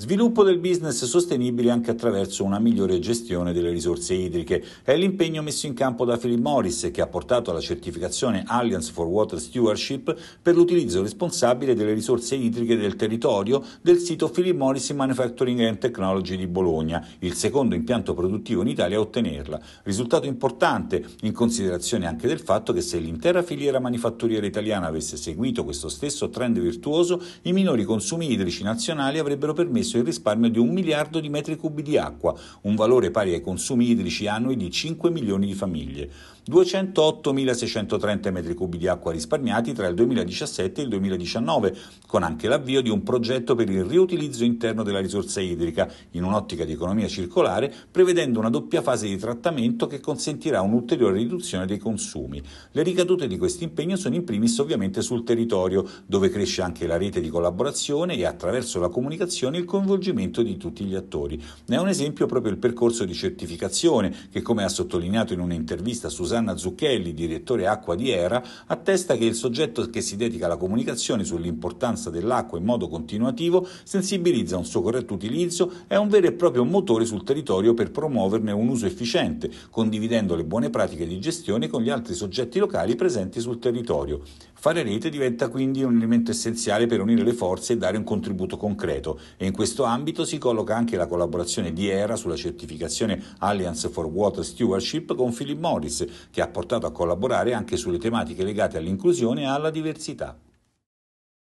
Sviluppo del business sostenibile anche attraverso una migliore gestione delle risorse idriche è l'impegno messo in campo da Philip Morris che ha portato alla certificazione Alliance for Water Stewardship per l'utilizzo responsabile delle risorse idriche del territorio del sito Philip Morris Manufacturing and Technology di Bologna, il secondo impianto produttivo in Italia a ottenerla. Risultato importante in considerazione anche del fatto che se l'intera filiera manifatturiera italiana avesse seguito questo stesso trend virtuoso, i minori consumi idrici nazionali avrebbero permesso permesso il risparmio di un miliardo di metri cubi di acqua, un valore pari ai consumi idrici annui di 5 milioni di famiglie. 208.630 metri cubi di acqua risparmiati tra il 2017 e il 2019, con anche l'avvio di un progetto per il riutilizzo interno della risorsa idrica, in un'ottica di economia circolare, prevedendo una doppia fase di trattamento che consentirà un'ulteriore riduzione dei consumi. Le ricadute di questo impegno sono in primis ovviamente sul territorio, dove cresce anche la rete di collaborazione e attraverso la comunicazione il coinvolgimento coinvolgimento di tutti gli attori. Ne è un esempio proprio il percorso di certificazione che, come ha sottolineato in un'intervista Susanna Zucchelli, direttore Acqua di Era, attesta che il soggetto che si dedica alla comunicazione sull'importanza dell'acqua in modo continuativo sensibilizza un suo corretto utilizzo e un vero e proprio motore sul territorio per promuoverne un uso efficiente, condividendo le buone pratiche di gestione con gli altri soggetti locali presenti sul territorio. Fare rete diventa quindi un elemento essenziale per unire le forze e dare un contributo concreto e in questo questo ambito si colloca anche la collaborazione di ERA sulla certificazione Alliance for Water Stewardship con Philip Morris, che ha portato a collaborare anche sulle tematiche legate all'inclusione e alla diversità.